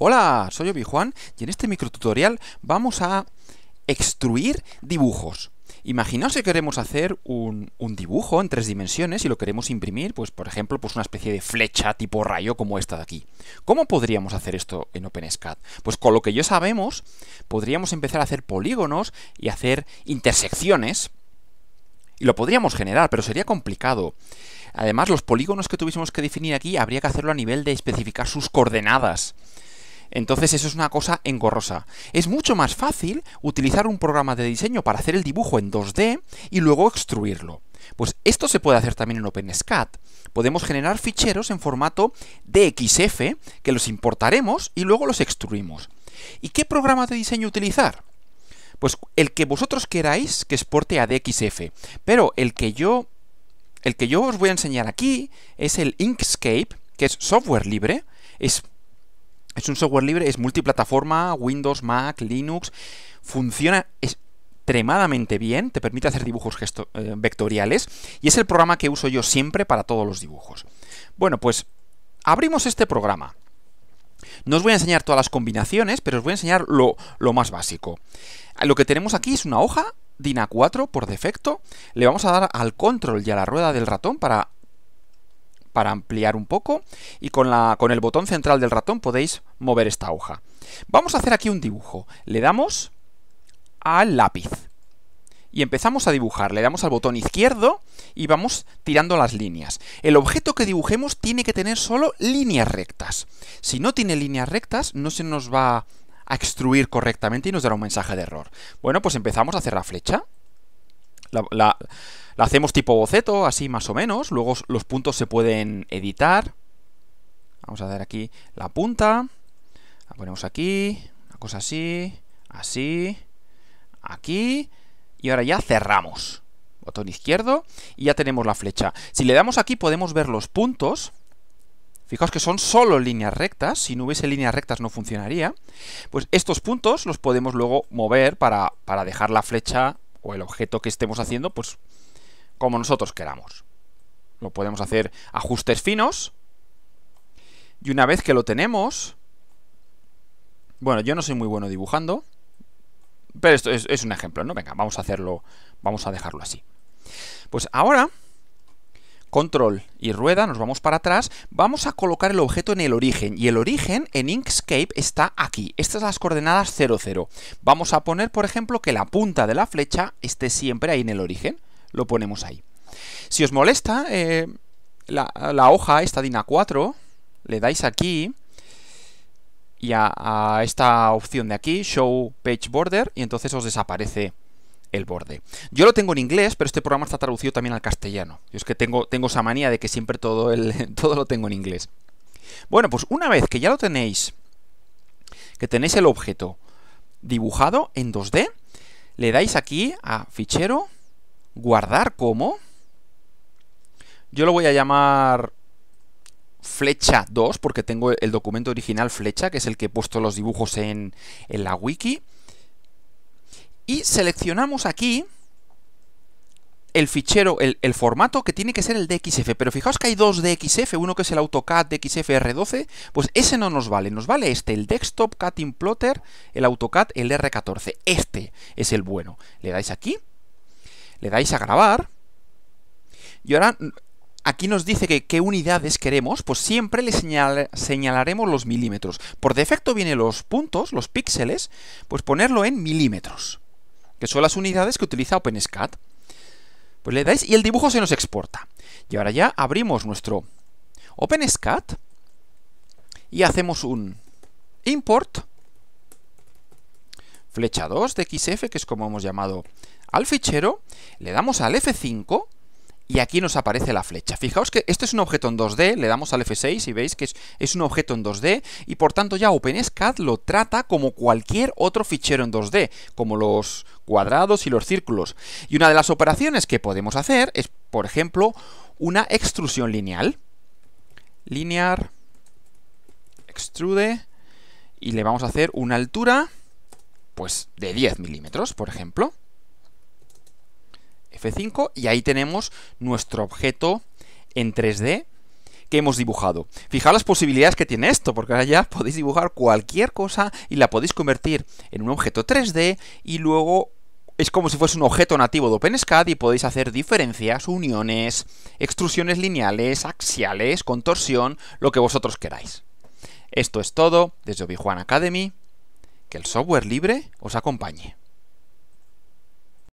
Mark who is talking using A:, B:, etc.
A: Hola, soy Obi Juan y en este microtutorial vamos a extruir dibujos. Imaginaos que queremos hacer un, dibujo en tres dimensiones y lo queremos imprimir, pues por ejemplo, pues una especie de flecha tipo rayo como esta de aquí. ¿Cómo podríamos hacer esto en OpenSCAD? Pues con lo que ya sabemos, podríamos empezar a hacer polígonos y hacer intersecciones. Y lo podríamos generar, pero sería complicado. Además, los polígonos que tuviésemos que definir aquí habría que hacerlo a nivel de especificar sus coordenadas. Entonces eso es una cosa engorrosa. Es mucho más fácil utilizar un programa de diseño para hacer el dibujo en 2D y luego extruirlo. Pues esto se puede hacer también en OpenSCAD. Podemos generar ficheros en formato DXF que los importaremos y luego los extruimos. ¿Y qué programa de diseño utilizar? Pues el que vosotros queráis que exporte a DXF, pero el que yo el que yo os voy a enseñar aquí es el Inkscape, que es software libre, es es un software libre, es multiplataforma, Windows, Mac, Linux. Funciona extremadamente bien, te permite hacer dibujos eh, vectoriales y es el programa que uso yo siempre para todos los dibujos. Bueno, pues abrimos este programa. No os voy a enseñar todas las combinaciones, pero os voy a enseñar lo, lo más básico. Lo que tenemos aquí es una hoja DIN A4 por defecto. Le vamos a dar al control y a la rueda del ratón para para ampliar un poco y con, la, con el botón central del ratón podéis mover esta hoja. Vamos a hacer aquí un dibujo. Le damos al lápiz y empezamos a dibujar. Le damos al botón izquierdo y vamos tirando las líneas. El objeto que dibujemos tiene que tener solo líneas rectas. Si no tiene líneas rectas, no se nos va a extruir correctamente y nos dará un mensaje de error. Bueno, pues empezamos a hacer la flecha la, hacemos tipo boceto, así más o menos. Luego los puntos se pueden editar. Vamos a dar aquí la punta. La ponemos aquí. Una cosa así. Así. Aquí. Y ahora ya cerramos. Botón izquierdo. Y ya tenemos la flecha. Si le damos aquí podemos ver los puntos. Fijaos que son solo líneas rectas, si no hubiese líneas rectas no funcionaría. Pues estos puntos los podemos luego mover para, para dejar la flecha o el objeto que estemos haciendo, pues como nosotros queramos. Lo podemos hacer ajustes finos. Y una vez que lo tenemos... Bueno, yo no soy muy bueno dibujando. Pero esto es, es un ejemplo, ¿no? Venga, vamos a hacerlo... Vamos a dejarlo así. Pues ahora control y rueda, nos vamos para atrás, vamos a colocar el objeto en el origen, y el origen en Inkscape está aquí, estas son las coordenadas 0, 0. Vamos a poner, por ejemplo, que la punta de la flecha esté siempre ahí en el origen, lo ponemos ahí. Si os molesta eh, la, hoja, esta DIN 4 le dais aquí y a esta opción de aquí, Show Page Border, y entonces os desaparece el borde. Yo lo tengo en inglés, pero este programa está traducido también al castellano. Yo es que tengo, tengo esa manía de que siempre todo, todo lo tengo en inglés. Bueno, pues una vez que ya lo tenéis, que tenéis el objeto dibujado en 2D, le dais aquí a fichero, guardar como. Yo lo voy a llamar flecha 2 porque tengo el documento original flecha, que es el que he puesto los dibujos en, en la wiki y seleccionamos aquí el fichero, el, formato que tiene que ser el DXF, pero fijaos que hay dos DXF, uno que es el AutoCAD DXF R12, pues ese no nos vale, nos vale este, el Desktop Cutting Plotter, el AutoCAD, el R14, este es el bueno. Le dais aquí, le dais a grabar, y ahora mm, aquí nos dice que qué unidades queremos, pues siempre le señalaremos los milímetros. Por defecto vienen los puntos, los píxeles, pues ponerlo en milímetros que son las unidades que utiliza OpenSCAD. Pues le dais y el dibujo se nos exporta. Y ahora ya abrimos nuestro OpenSCAD y hacemos un import flecha 2 de XF, que es como hemos llamado al fichero, le damos al F5 y aquí nos aparece la flecha. Fijaos que este es un objeto en 2D, le damos al F6 y veis que es, un objeto en 2D y por tanto ya OpenSCAD lo trata como cualquier otro fichero en 2D, como los cuadrados y los círculos. Y una de las operaciones que podemos hacer es, por ejemplo, una extrusión lineal. Linear extrude y le vamos a hacer una altura pues de 10 milímetros, por ejemplo. F5 y ahí tenemos nuestro objeto en 3D que hemos dibujado. Fijaos las posibilidades que tiene esto, porque ahora ya podéis dibujar cualquier cosa y la podéis convertir en un objeto 3D y luego es como si fuese un objeto nativo de OpenSCAD y podéis hacer diferencias, uniones, extrusiones lineales, axiales, contorsión, lo que vosotros queráis. Esto es todo desde ObiJuan Academy. Que el software libre os acompañe.